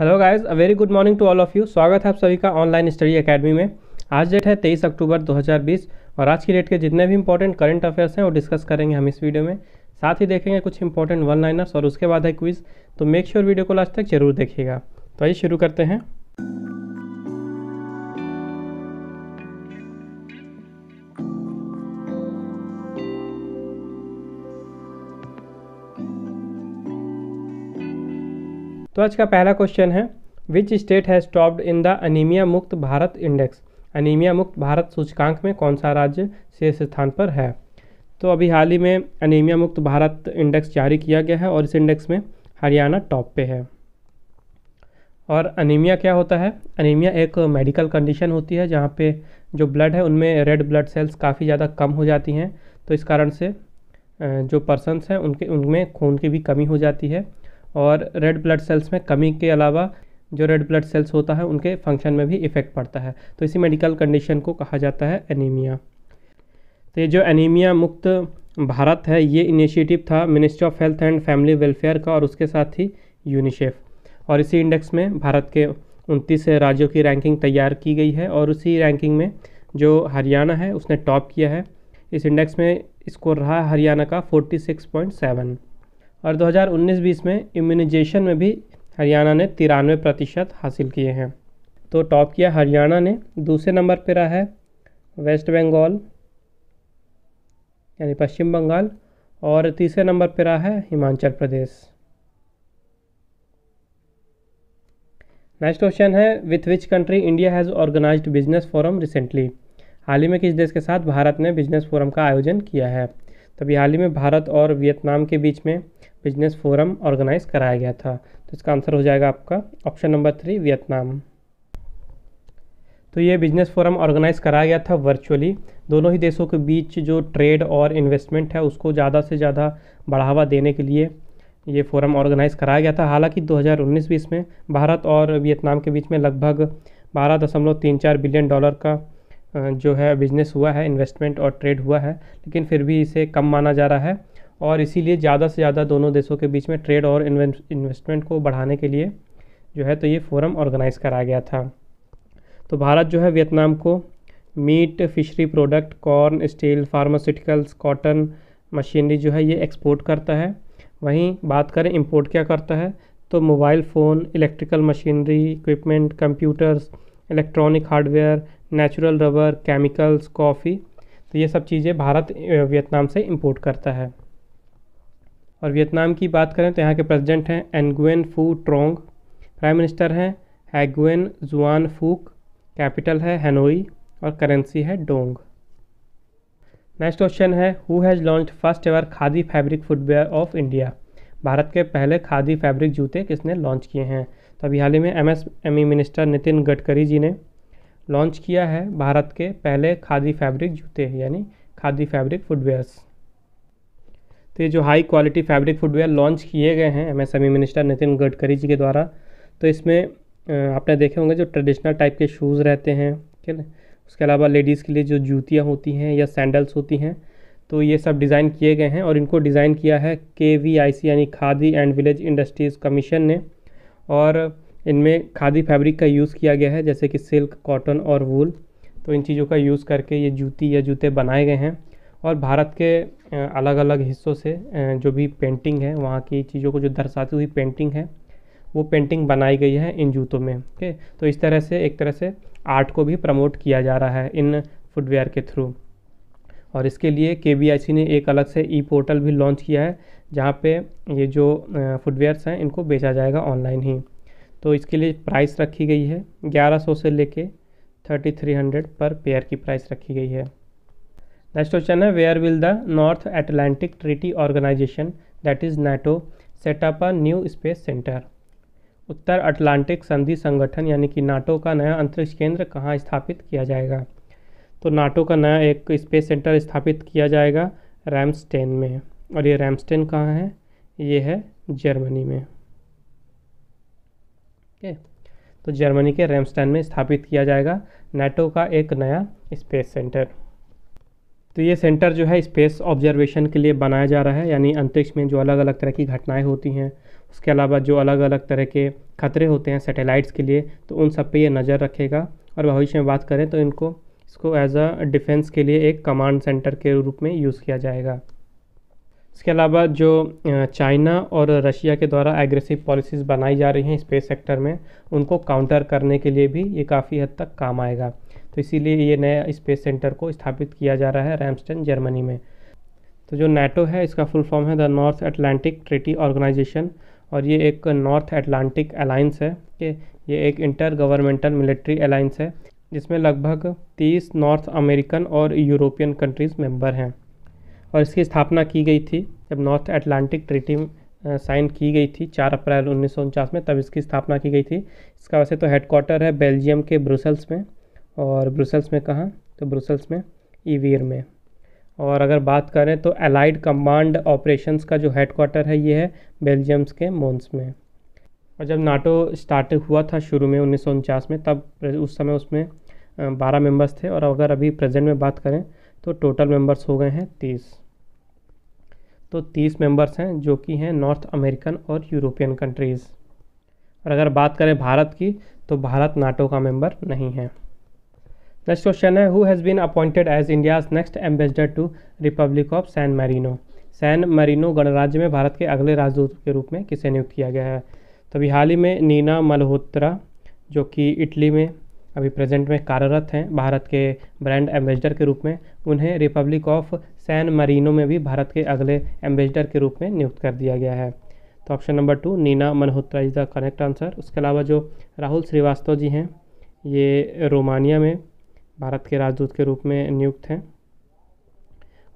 hello guys a very good morning to all of you स्वागत है आप सभी का ऑनलाइन स्टडी एकेडमी में आज डेट है 23 अक्टूबर 2020 और आज की डेट के जितने भी इंपॉर्टेंट करंट अफेयर्स हैं वो डिस्कस करेंगे हम इस वीडियो में साथ ही देखेंगे कुछ इंपॉर्टेंट वन लाइनर्स और उसके बाद है क्विज़ तो मेक श्योर sure वीडियो को लास्ट तक जरूर देखिएगा तो आइए शुरू करते हैं तो आज का पहला क्वेश्चन है which state has topped in the anaemia Mukt Bharat index anaemia Mukt Bharat सूचकांक में कौन सा राज्य शीर्ष स्थान पर है तो अभी हाल ही में अनिमिया मुक्त भारत इंडेक्स जारी किया गया है और इस इंडेक्स में हरियाणा टॉप पे है और अनिमिया क्या होता है अनिमिया एक मेडिकल कंडीशन होती है जहाँ पे जो ब्लड है उनमें रेड ब्लड सेल्स काफ़ी ज़्यादा कम हो जाती हैं तो इस कारण से जो पर्सनस हैं उनके उनमें खून की भी कमी हो जाती है और रेड ब्लड सेल्स में कमी के अलावा जो रेड ब्लड सेल्स होता है उनके फंक्शन में भी इफ़ेक्ट पड़ता है तो इसी मेडिकल कंडीशन को कहा जाता है एनीमिया तो ये जो एनीमिया मुक्त भारत है ये इनिशिएटिव था ministry of health and family welfare का और उसके साथ ही यूनिसेफ और इसी इंडेक्स में भारत के उनतीस राज्यों की रैंकिंग तैयार की गई है और उसी रैंकिंग में जो हरियाणा है उसने टॉप किया है इस इंडेक्स में स्कोर रहा हरियाणा का फोर्टी सिक्स पॉइंट सेवन और 2019-20 में इम्यूनाइजेशन में भी हरियाणा ने तिरानवे प्रतिशत हासिल किए हैं तो टॉप किया हरियाणा ने दूसरे नंबर पर रहा है वेस्ट बंगाल यानी पश्चिम बंगाल और तीसरे नंबर पर रहा है हिमाचल प्रदेश नेक्स्ट क्वेश्चन है with which country India has organised business forum recently हाल ही में किस देश के साथ भारत ने बिजनेस फोरम का आयोजन किया है तभी हाल ही में भारत और वियतनाम के बीच में बिजनेस फोरम ऑर्गेनाइज कराया गया था तो इसका आंसर हो जाएगा आपका ऑप्शन नंबर थ्री वियतनाम तो ये बिजनेस फोरम ऑर्गेनाइज कराया गया था वर्चुअली दोनों ही देशों के बीच जो ट्रेड और इन्वेस्टमेंट है उसको ज़्यादा से ज़्यादा बढ़ावा देने के लिए ये फोरम ऑर्गेनाइज कराया गया था हालांकि 2019-20 में भारत और वियतनाम के बीच में लगभग बारह दशमलव तीन चार बिलियन डॉलर का जो है बिजनेस हुआ है इन्वेस्टमेंट और ट्रेड हुआ है लेकिन फिर भी इसे कम माना जा रहा है और इसीलिए ज़्यादा से ज़्यादा दोनों देशों के बीच में ट्रेड और इन्वेस्टमेंट को बढ़ाने के लिए जो है तो ये फोरम ऑर्गेनाइज़ कराया गया था तो भारत जो है वियतनाम को meat fishery product corn steel pharmaceuticals cotton machinery जो है ये एक्सपोर्ट करता है वहीं बात करें इंपोर्ट क्या करता है तो mobile phone electrical machinery equipment computers electronic hardware natural rubber chemicals coffee तो ये सब चीज़ें भारत वियतनाम से इम्पोर्ट करता है और वियतनाम की बात करें तो यहाँ के प्रेसिडेंट हैं एनगुएन फू ट्रोंग प्राइम मिनिस्टर हैं हैगुएन जुआन फूक कैपिटल है हनोई और करेंसी है डोंग नेक्स्ट क्वेश्चन है who has launch first ever khadi fabric footwear of India Bharat के पहले खादी फैब्रिक जूते किसने लॉन्च किए हैं तो अभी हाल ही में M S M E minister Nitin Gadkari ji ने लॉन्च किया है भारत के पहले खादी फैब्रिक जूते यानी खादी फैब्रिक फुटवेयर्स तो ये जो high quality fabric footwear launch किए गए हैं MSME minister e Nitin Gadkari ji के द्वारा तो इसमें आपने देखे होंगे जो ट्रेडिशनल टाइप के शूज़ रहते हैं ठीक है उसके अलावा लेडीज़ के लिए जो जूतियाँ होती हैं या सैंडल्स होती हैं तो ये सब डिज़ाइन किए गए हैं और इनको डिज़ाइन किया है के वी आई सी यानी Khadi and village industries commission ने और इनमें खादी फैब्रिक का यूज़ किया गया है जैसे कि सिल्क कॉटन और वूल तो इन चीज़ों का यूज़ करके ये जूती या जूते बनाए गए हैं और भारत के अलग अलग हिस्सों से जो भी पेंटिंग है वहाँ की चीज़ों को जो दर्शाती हुई पेंटिंग है वो पेंटिंग बनाई गई है इन जूतों में ओके तो इस तरह से एक तरह से आर्ट को भी प्रमोट किया जा रहा है इन फुटवेयर के थ्रू और इसके लिए के ने एक अलग से ई पोर्टल भी लॉन्च किया है जहाँ पे ये जो फुटवेयर्स हैं इनको बेचा जाएगा ऑनलाइन ही तो इसके लिए प्राइस रखी गई है 1100 से लेके 3300 पर पेयर की प्राइस रखी गई है नेक्स्ट क्वेश्चन है where will the North Atlantic Treaty Organization that is NATO set up a new space centre उत्तर अटलांटिक संधि संगठन यानी कि नाटो का नया अंतरिक्ष केंद्र कहाँ स्थापित किया जाएगा तो नाटो का नया एक स्पेस सेंटर स्थापित किया जाएगा रैमस्टेन में और ये रैमस्टेन कहाँ है ये है जर्मनी में ठीक है तो जर्मनी के रेमस्टैन में स्थापित किया जाएगा नेटो का एक नया स्पेस सेंटर तो ये सेंटर जो है स्पेस ऑब्जर्वेशन के लिए बनाया जा रहा है यानी अंतरिक्ष में जो अलग अलग तरह की घटनाएं होती हैं उसके अलावा जो अलग अलग तरह के खतरे होते हैं सैटेलाइट्स के लिए तो उन सब पे ये नज़र रखेगा और भविष्य में बात करें तो इनको इसको एज अ डिफेंस के लिए एक कमांड सेंटर के रूप में यूज़ किया जाएगा इसके अलावा जो चाइना और रशिया के द्वारा एग्रेसिव पॉलिसीज़ बनाई जा रही हैं स्पेस सेक्टर में उनको काउंटर करने के लिए भी ये काफ़ी हद तक काम आएगा तो इसीलिए ये नया स्पेस सेंटर को स्थापित किया जा रहा है रैमस्टन जर्मनी में तो जो नाटो है इसका फुल फॉर्म है the North Atlantic Treaty Organisation और ये एक नॉर्थ अटलांटिक अलाइंस है कि ये एक इंटर गवर्नमेंटल मिलिट्री अलाइंस है जिसमें लगभग 30 नॉर्थ अमेरिकन और यूरोपियन कंट्रीज़ मेंबर हैं और इसकी स्थापना की गई थी जब नॉर्थ एटलांटिक ट्रीटी साइन की गई थी चार अप्रैल उन्नीस में तब इसकी स्थापना की गई थी इसका वैसे तो हेडक्वार्टर है बेल्जियम के ब्रुसल्स में और ब्रुसल्स में कहाँ तो ब्रुसल्स में ईवीर में और अगर बात करें तो एलाइड कमांड ऑपरेशंस का जो हेडक्वार्टर है ये है बेल्जियम्स के मोन्स में और जब नाटो स्टार्ट हुआ था शुरू में उन्नीस में तब उस समय उसमें बारह मेंबर्स थे और अगर अभी प्रेजेंट में बात करें तो टोटल मेंबर्स हो गए हैं तीस तो तीस मेंबर्स हैं जो कि हैं नॉर्थ अमेरिकन और यूरोपियन कंट्रीज़ और अगर बात करें भारत की तो भारत नाटो का मेंबर नहीं है नेक्स्ट क्वेश्चन है who has been appointed as India's next ambassador to republic of San Marino San Marino गणराज्य में भारत के अगले राजदूत के रूप में किसे नियुक्त किया गया है तो अभी हाल ही में नीना मल्होत्रा जो कि इटली में अभी प्रेजेंट में कार्यरत हैं भारत के ब्रांड एम्बेसडर के रूप में उन्हें रिपब्लिक ऑफ सैन मरीनो में भी भारत के अगले एम्बेसडर के रूप में नियुक्त कर दिया गया है तो option number two Nina Malhotra is the correct answer उसके अलावा जो राहुल श्रीवास्तव जी हैं ये रोमानिया में भारत के राजदूत के रूप में नियुक्त हैं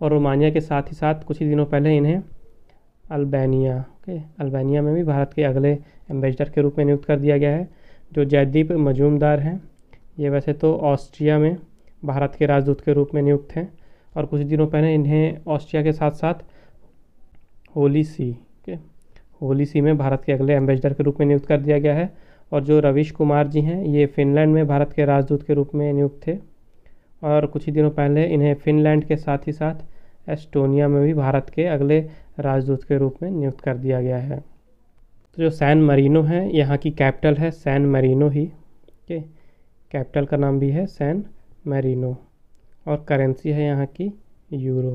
और रोमानिया के साथ ही साथ कुछ ही दिनों पहले इन्हें अल्बानिया ओके अल्बानिया में भी भारत के अगले एम्बेसडर के रूप में नियुक्त कर दिया गया है जो जयदीप मजूमदार हैं ये वैसे तो ऑस्ट्रिया में भारत के राजदूत के रूप में नियुक्त हैं और कुछ दिनों पहले इन्हें ऑस्ट्रिया के साथ साथ होली सी के होली सी में भारत के अगले एम्बेसडर के रूप में नियुक्त कर दिया गया है और जो रविश कुमार जी हैं ये फिनलैंड में भारत के राजदूत के रूप में नियुक्त थे और कुछ ही दिनों पहले इन्हें फिनलैंड के साथ ही साथ एस्टोनिया में भी भारत के अगले राजदूत के रूप में नियुक्त कर दिया गया है तो जो सैन मरीनो है यहाँ की कैपिटल है सैन मरीनो ही ठीक कैपिटल का नाम भी है सैन मैरिनो और करेंसी है यहाँ की यूरो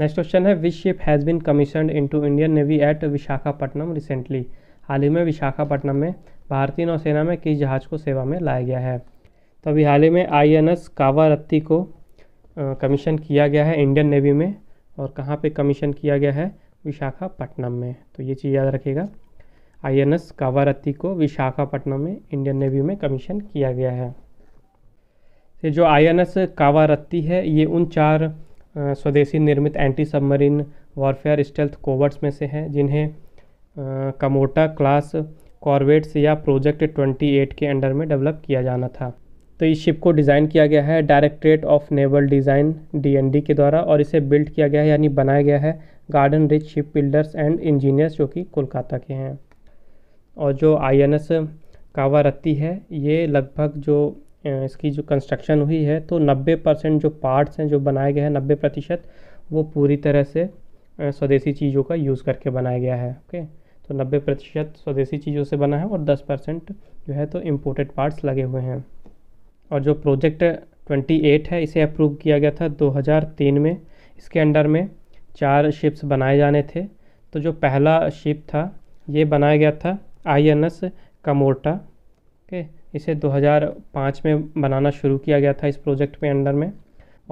नेक्स्ट क्वेश्चन है which ship has commission in into Indian Navy at Visakhapatnam recently हाल ही में विशाखापट्टनम में भारतीय नौसेना में किस जहाज़ को सेवा में लाया गया है तो अभी हाल ही में आई एन एस कावारत्ती को कमीशन किया गया है इंडियन नेवी में और कहाँ पे कमीशन किया गया है विशाखापट्टनम में तो ये चीज़ याद रखिएगा आईएनएस कावारत्ती को विशाखापट्टनम में इंडियन नेवी में कमीशन किया गया है ये जो आईएनएस कावारत्ती है ये उन चार स्वदेशी निर्मित anti submarine warfare stealth corvettes में से हैं जिन्हें कमोटा क्लास कॉर्वेट्स या प्रोजेक्ट 28 के अंडर में डेवलप किया जाना था तो इस शिप को डिज़ाइन किया गया है directorate of naval design DND के द्वारा और इसे बिल्ड किया गया है यानी बनाया गया है garden reach ship builders and engineers जो कि कोलकाता के हैं और जो आई एन एस कावारत्ती है ये लगभग जो इसकी जो कंस्ट्रक्शन हुई है तो 90 परसेंट जो पार्ट्स हैं जो बनाए गए हैं 90 प्रतिशत वो पूरी तरह से स्वदेशी चीज़ों का यूज़ करके बनाया गया है ओके तो 90 प्रतिशत स्वदेशी चीज़ों से बना है और 10 परसेंट जो है तो इम्पोर्टेड पार्ट्स लगे हुए हैं और जो प्रोजेक्ट 28 है इसे अप्रूव किया गया था 2003 में इसके अंडर में चार शिप्स बनाए जाने थे तो जो पहला शिप था ये बनाया गया था I N S Kamorta okay इसे 2005 में बनाना शुरू किया गया था इस प्रोजेक्ट के अंडर में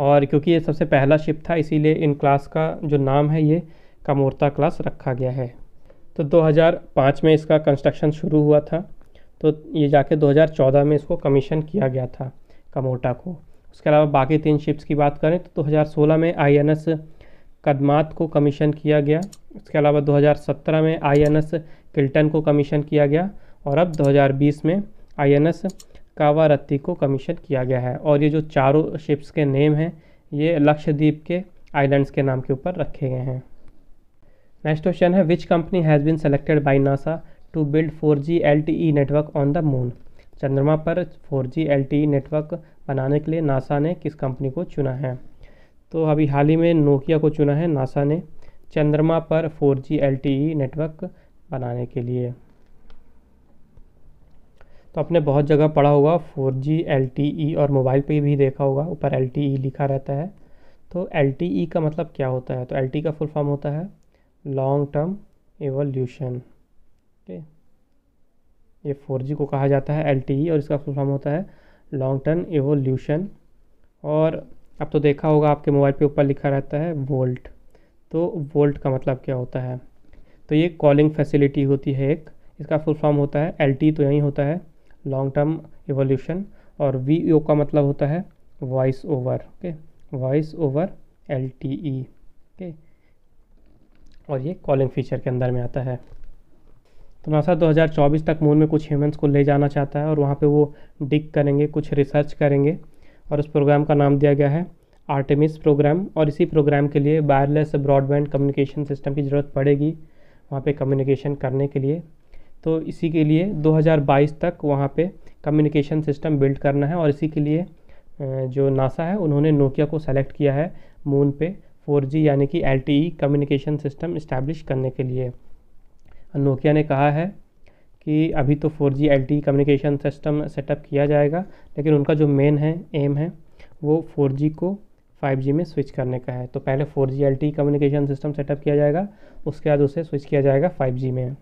और क्योंकि ये सबसे पहला शिप था इसीलिए इन क्लास का जो नाम है ये कमोर्ता क्लास रखा गया है तो 2005 में इसका कंस्ट्रक्शन शुरू हुआ था तो ये जाके 2014 में इसको कमीशन किया गया था कमोटा को उसके अलावा बाकी तीन शिप्स की बात करें तो 2016 में आई कदमात को कमीशन किया गया उसके अलावा 2017 में आई किल्टन को कमीशन किया गया और अब 2020 में आईएनएस कावारत्ती को कमीशन किया गया है और ये जो चारों शिप्स के नेम हैं ये लक्षद्वीप के आइलैंड्स के नाम के ऊपर रखे गए हैं नेक्स्ट क्वेश्चन है which company has been selected by NASA to build four G L T E network on the moon चंद्रमा पर four G L T E network बनाने के लिए नासा ने किस कंपनी को चुना है तो अभी हाल ही में नोकिया को चुना है नासा ने चंद्रमा पर four G L T E network बनाने के लिए तो आपने बहुत जगह पढ़ा होगा 4G LTE और मोबाइल पे भी देखा होगा ऊपर LTE लिखा रहता है तो LTE का मतलब क्या होता है तो LTE का फुल फॉर्म होता है लॉन्ग टर्म एवोल्यूशन ओके ये 4G को कहा जाता है LTE और इसका फुल फॉर्म होता है लॉन्ग टर्म एवोल्यूशन और अब तो देखा होगा आपके मोबाइल पे ऊपर लिखा रहता है वोल्ट तो वोल्ट का मतलब क्या होता है तो ये कॉलिंग फैसिलिटी होती है एक इसका फुल फॉर्म होता है एल तो यही होता है लॉन्ग टर्म एवोल्यूशन और वी ओ का मतलब होता है voice over okay voice over L okay और ये कॉलिंग फीचर के अंदर में आता है तो नासा 2024 तक मून में कुछ ह्यूमंस को ले जाना चाहता है और वहाँ पे वो डिक करेंगे कुछ रिसर्च करेंगे और उस प्रोग्राम का नाम दिया गया है आर्टेमिस प्रोग्राम और इसी प्रोग्राम के लिए वायरलेस ब्रॉडबैंड कम्युनिकेशन सिस्टम की ज़रूरत पड़ेगी वहाँ पे कम्युनिकेशन करने के लिए तो इसी के लिए 2022 तक वहाँ पे कम्युनिकेशन सिस्टम बिल्ड करना है और इसी के लिए जो नासा है उन्होंने नोकिया को सेलेक्ट किया है मून पे 4G यानी कि एल कम्युनिकेशन सिस्टम इस्टेब्लिश करने के लिए नोकिया ने कहा है कि अभी तो 4G G L communication system setup किया जाएगा लेकिन उनका जो मेन है एम है वो 4G को 5G में स्विच करने का है तो पहले 4G LTE communication system setup किया जाएगा उसके बाद उसे स्विच किया जाएगा 5G में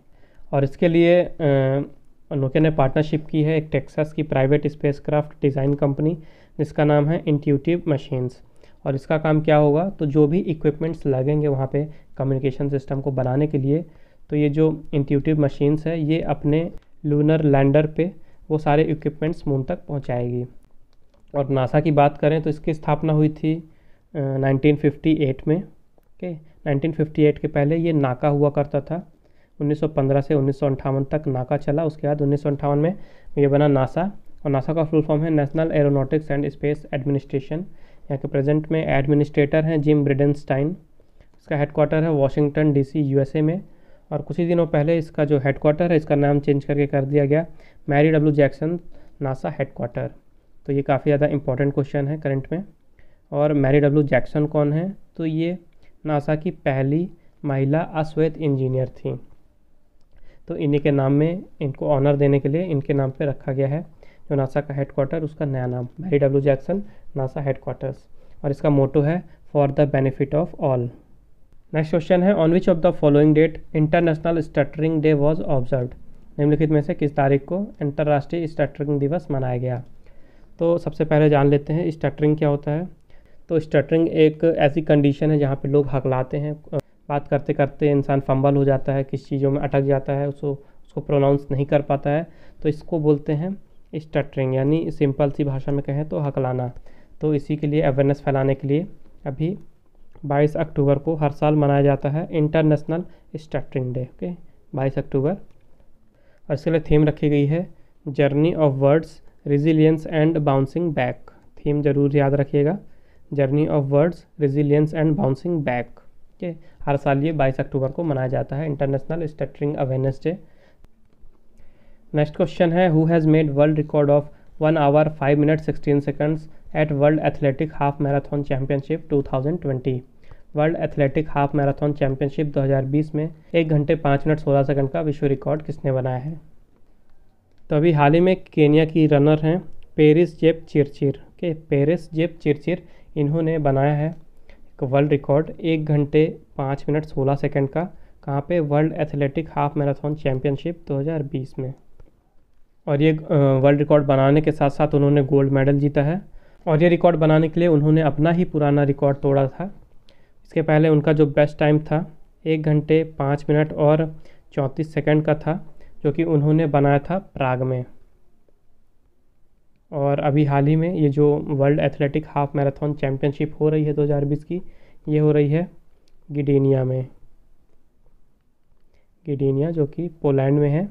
और इसके लिए नोकिया ने पार्टनरशिप की है एक टेक्सास की private spacecraft design company जिसका नाम है इंट्यूटिव मशीन्स और इसका काम क्या होगा तो जो भी इक्विपमेंट्स लगेंगे वहाँ पर कम्युनिकेशन सिस्टम को बनाने के लिए तो ये जो इंट्यूटिव मशीन्स है ये अपने लूनर लैंडर पे वो सारे इक्विपमेंट्स मून तक पहुँचाएगी और नासा की बात करें तो इसकी स्थापना हुई थी 1958 में ओके okay, 1958 के पहले ये नाका हुआ करता था 1915 से उन्नीस तक नाका चला उसके बाद उन्नीस में ये बना नासा और नासा का फुल फॉर्म है national aeronautics and space administration यहाँ के प्रेजेंट में एडमिनिस्ट्रेटर हैं जिम ब्रिडनस्टाइन इसका हेडक्वार्टर है वॉशिंगटन डीसी यूएसए में और कुछ ही दिनों पहले इसका जो हेडक्वार्टर है इसका नाम चेंज करके कर दिया गया Mary W Jackson NASA headquarter तो ये काफ़ी ज़्यादा इंपॉर्टेंट क्वेश्चन है करंट में और मैरी डब्ल्यू जैक्सन कौन है तो ये नासा की पहली महिला अश्वेत इंजीनियर थी तो इन्हीं के नाम में इनको ऑनर देने के लिए इनके नाम पे रखा गया है जो नासा का हेडक्वार्टर उसका नया नाम Mary W Jackson NASA headquarters और इसका मोटो है for the benefit of all next question है on which of the following date international stuttering day was observe निम्नलिखित में से किस तारीख को अंतर्राष्ट्रीय स्टटरिंग दिवस मनाया गया तो सबसे पहले जान लेते हैं स्टटरिंग क्या होता है तो स्टटरिंग एक ऐसी कंडीशन है जहाँ पे लोग हकलाते हैं बात करते करते इंसान फंबल हो जाता है किस चीज़ों में अटक जाता है उसको उसको प्रोनाउंस नहीं कर पाता है तो इसको बोलते हैं स्टटरिंग यानी सिंपल सी भाषा में कहें तो हकलाना तो इसी के लिए अवेयरनेस फैलाने के लिए अभी 22 अक्टूबर को हर साल मनाया जाता है इंटरनेशनल स्टटरिंग डे ओके 22 अक्टूबर और इसके लिए थीम रखी गई है journey of words resilience and bouncing back theme ज़रूर याद रखिएगा journey of words resilience and bouncing back ठीक है हर साल ये बाईस अक्टूबर को मनाया जाता है international stuttering awareness day next question है who has made world record of one hour five minute sixteen seconds at world athletic half marathon championship twenty world athletic half marathon championship 2020 में एक घंटे पाँच मिनट सोलह second का विश्व record किसने बनाया है तो अभी हाल ही में केनिया की रनर हैं पेरिस जेप चिरचिर के पेरिस जेप चिरचिर इन्होंने बनाया है एक वर्ल्ड रिकॉर्ड एक घंटे पाँच मिनट सोलह सेकेंड का कहाँ पे world athletic half marathon championship 2020 में और ये वर्ल्ड रिकॉर्ड बनाने के साथ साथ उन्होंने गोल्ड मेडल जीता है और ये रिकॉर्ड बनाने के लिए उन्होंने अपना ही पुराना रिकॉर्ड तोड़ा था इसके पहले उनका जो बेस्ट टाइम था एक घंटे पाँच मिनट और चौंतीस सेकेंड का था जो कि उन्होंने बनाया था प्राग में और अभी हाल ही में ये जो world athletic half marathon championship हो रही है 2020 की ये हो रही है गिडेनिया में गिडेनिया जो कि पोलैंड में है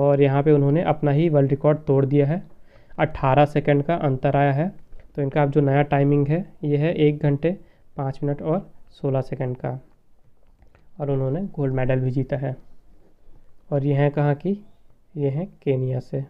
और यहाँ पे उन्होंने अपना ही वर्ल्ड रिकॉर्ड तोड़ दिया है 18 सेकंड का अंतर आया है तो इनका अब जो नया टाइमिंग है ये है एक घंटे पाँच मिनट और सोलह सेकेंड का और उन्होंने गोल्ड मेडल भी जीता है और ये हैं कहाँ की ये हैं केनिया से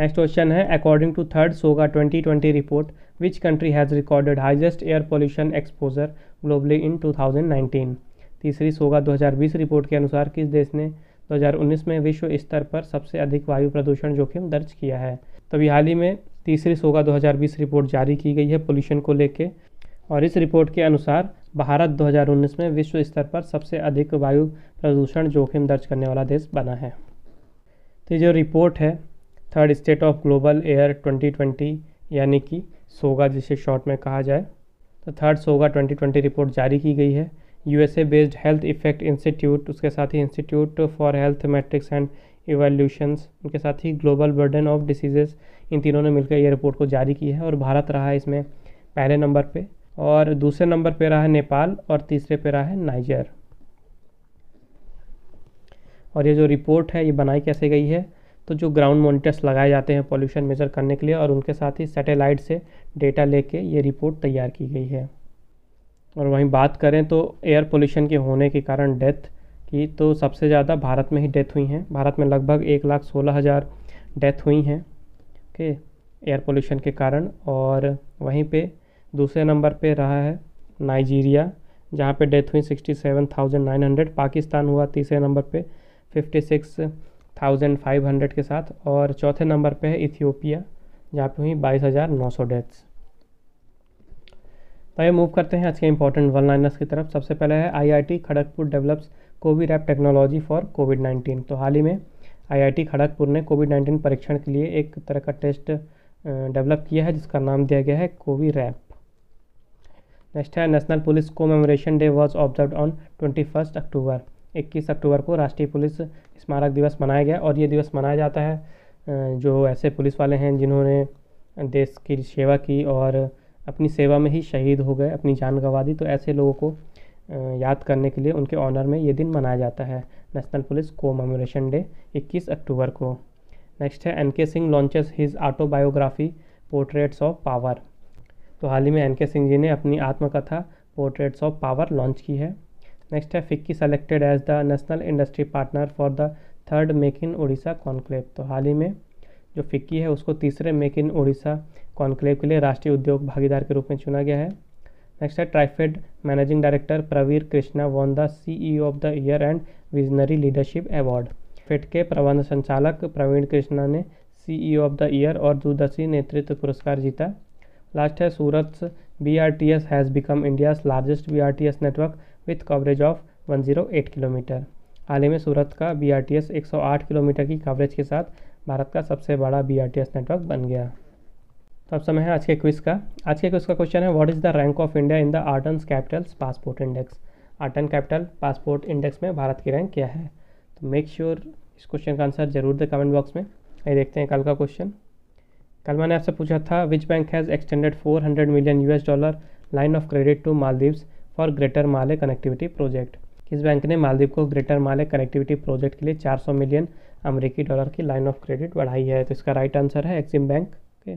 नेक्स्ट क्वेश्चन है according to third SOGA 2020 report which country has recorded highest air pollution exposure globally in 2019 तीसरी सोगा 2020 रिपोर्ट के अनुसार किस देश ने 2019 में विश्व स्तर पर सबसे अधिक वायु प्रदूषण जोखिम दर्ज किया है तभी हाल ही में तीसरी सोगा 2020 रिपोर्ट जारी की गई है पोल्यूशन को लेकर और इस रिपोर्ट के अनुसार भारत 2019 में विश्व स्तर पर सबसे अधिक वायु प्रदूषण जोखिम दर्ज करने वाला देश बना है तो जो रिपोर्ट है third state of global air 2020 यानी कि सोगा जिसे शॉर्ट में कहा जाए तो थर्ड सोगा 2020 रिपोर्ट जारी की गई है USA based health effect institute उसके साथ ही institute for health metrics and evaluations उनके साथ ही ग्लोबल बर्डन ऑफ डिसीजेज इन तीनों ने मिलकर ये रिपोर्ट को जारी की है और भारत रहा है इसमें पहले नंबर पर और दूसरे नंबर पर रहा है नेपाल और तीसरे पे रहा है नाइजर और ये जो रिपोर्ट है ये बनाई कैसे गई है तो जो ग्राउंड मॉनिटर्स लगाए जाते हैं पॉल्यूशन मेजर करने के लिए और उनके साथ ही सैटेलाइट से डेटा लेके ये रिपोर्ट तैयार की गई है और वहीं बात करें तो एयर पोल्यूशन के होने के कारण डेथ की तो सबसे ज़्यादा भारत में ही डेथ हुई हैं भारत में लगभग एक लाख सोलह हज़ार डेथ हुई हैं ओके एयर पोल्यूशन के कारण और वहीं पे दूसरे नंबर पे रहा है नाइजीरिया जहाँ पे डेथ हुई sixty seven thousand nine hundred Pakistan हुआ तीसरे नंबर पे fifty six thousand five hundred के साथ और चौथे नंबर पे है इथियोपिया जहाँ पे हुई बाईस हज़ार नौ सौ डेथ्स तो ये मूव करते हैं आज के इंपॉर्टेंट वन लाइनर्स की तरफ सबसे पहले है IIT Kharagpur develops covid app technology for covid nineteen तो हाल ही में आईआईटी खड़गपुर ने कोविड नाइन्टीन परीक्षण के लिए एक तरह का टेस्ट डेवलप किया है जिसका नाम दिया गया है कोवी रैप नेक्स्ट है national police commemoration day was observe on twenty first अक्टूबर 21 अक्टूबर को राष्ट्रीय पुलिस स्मारक दिवस मनाया गया और ये दिवस मनाया जाता है जो ऐसे पुलिस वाले हैं जिन्होंने देश की सेवा की और अपनी सेवा में ही शहीद हो गए अपनी जान गंवा दी तो ऐसे लोगों को याद करने के लिए उनके ऑनर में ये दिन मनाया जाता है नेशनल पुलिस मेमोरेशन डे 21 अक्टूबर को नेक्स्ट है N K Singh launches his autobiography portraits of power तो हाल ही में एन के सिंह जी ने अपनी आत्मकथा पोर्ट्रेट्स ऑफ पावर लॉन्च की है नेक्स्ट है FICCI selected as the national industry partner for the third make in Orissa conclave तो हाल ही में जो फिक्की है उसको तीसरे मेक इन उड़ीसा कॉन्क्लेव के लिए राष्ट्रीय उद्योग भागीदार के रूप में चुना गया है नेक्स्ट है TRIFED managing director Pravir Krishna won the CEO of the year and visionary leadership award फेड के प्रबंध संचालक प्रवीण कृष्णा ने सीईओ ऑफ द ईयर और दूरदर्शी नेतृत्व पुरस्कार जीता लास्ट है Surat B R T S has become India's largest B R T S network with coverage of 108 kilometre हाल ही में सूरत का बी 108 किलोमीटर की कवरेज के साथ भारत का सबसे बड़ा बी नेटवर्क बन गया तो अब समय है आज के क्विज़ का आज के क्विज़ का क्वेश्चन है what is the rank of India in the Arton capitals passport index Arton capital passport index में भारत की रैंक क्या है तो मेक श्योर इस क्वेश्चन का आंसर जरूर दें कमेंट बॉक्स में ये देखते हैं कल का क्वेश्चन कल मैंने आपसे पूछा था which bank has extended 400 million US dollar line of credit to Maldives for greater Male connectivity project इस बैंक ने मालदीव को ग्रेटर माले कनेक्टिविटी प्रोजेक्ट के लिए 400 मिलियन अमेरिकी डॉलर की लाइन ऑफ क्रेडिट बढ़ाई है तो इसका राइट आंसर है एक्सिम बैंक के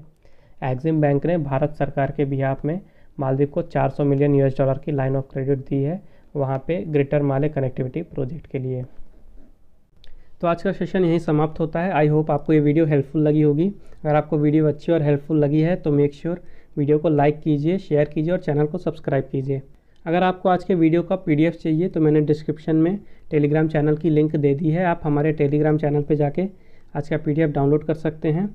एक्सिम बैंक ने भारत सरकार के बिहार में मालदीव को 400 मिलियन यूएस डॉलर की लाइन ऑफ क्रेडिट दी है वहाँ पे ग्रेटर माले कनेक्टिविटी प्रोजेक्ट के लिए तो आज का सेशन यहीं समाप्त होता है आई होप आपको ये वीडियो हेल्पफुल लगी होगी अगर आपको वीडियो अच्छी और हेल्पफुल लगी है तो मेक श्योर sure वीडियो को लाइक कीजिए शेयर कीजिए और चैनल को सब्सक्राइब कीजिए अगर आपको आज के वीडियो का पीडीएफ चाहिए तो मैंने डिस्क्रिप्शन में टेलीग्राम चैनल की लिंक दे दी है आप हमारे टेलीग्राम चैनल पर जाके आज का पी डाउनलोड कर सकते हैं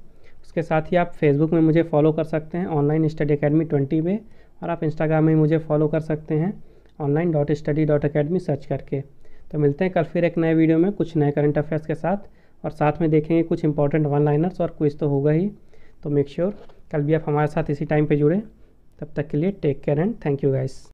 उसके साथ ही आप फेसबुक में मुझे फॉलो कर सकते हैं ऑनलाइन स्टडी अकेडमी ट्वेंटी पे और आप इंस्टाग्राम में मुझे फॉलो कर सकते हैं online dot study dot academy search करके तो मिलते हैं कल फिर एक नए वीडियो में कुछ नए करंट अफेयर्स के साथ और साथ में देखेंगे कुछ इंपॉर्टेंट वन लाइनर्स और क्विज तो होगा ही तो मेक श्योर sure, कल भी आप हमारे साथ इसी टाइम पे जुड़े तब तक के लिए take care and thank you guys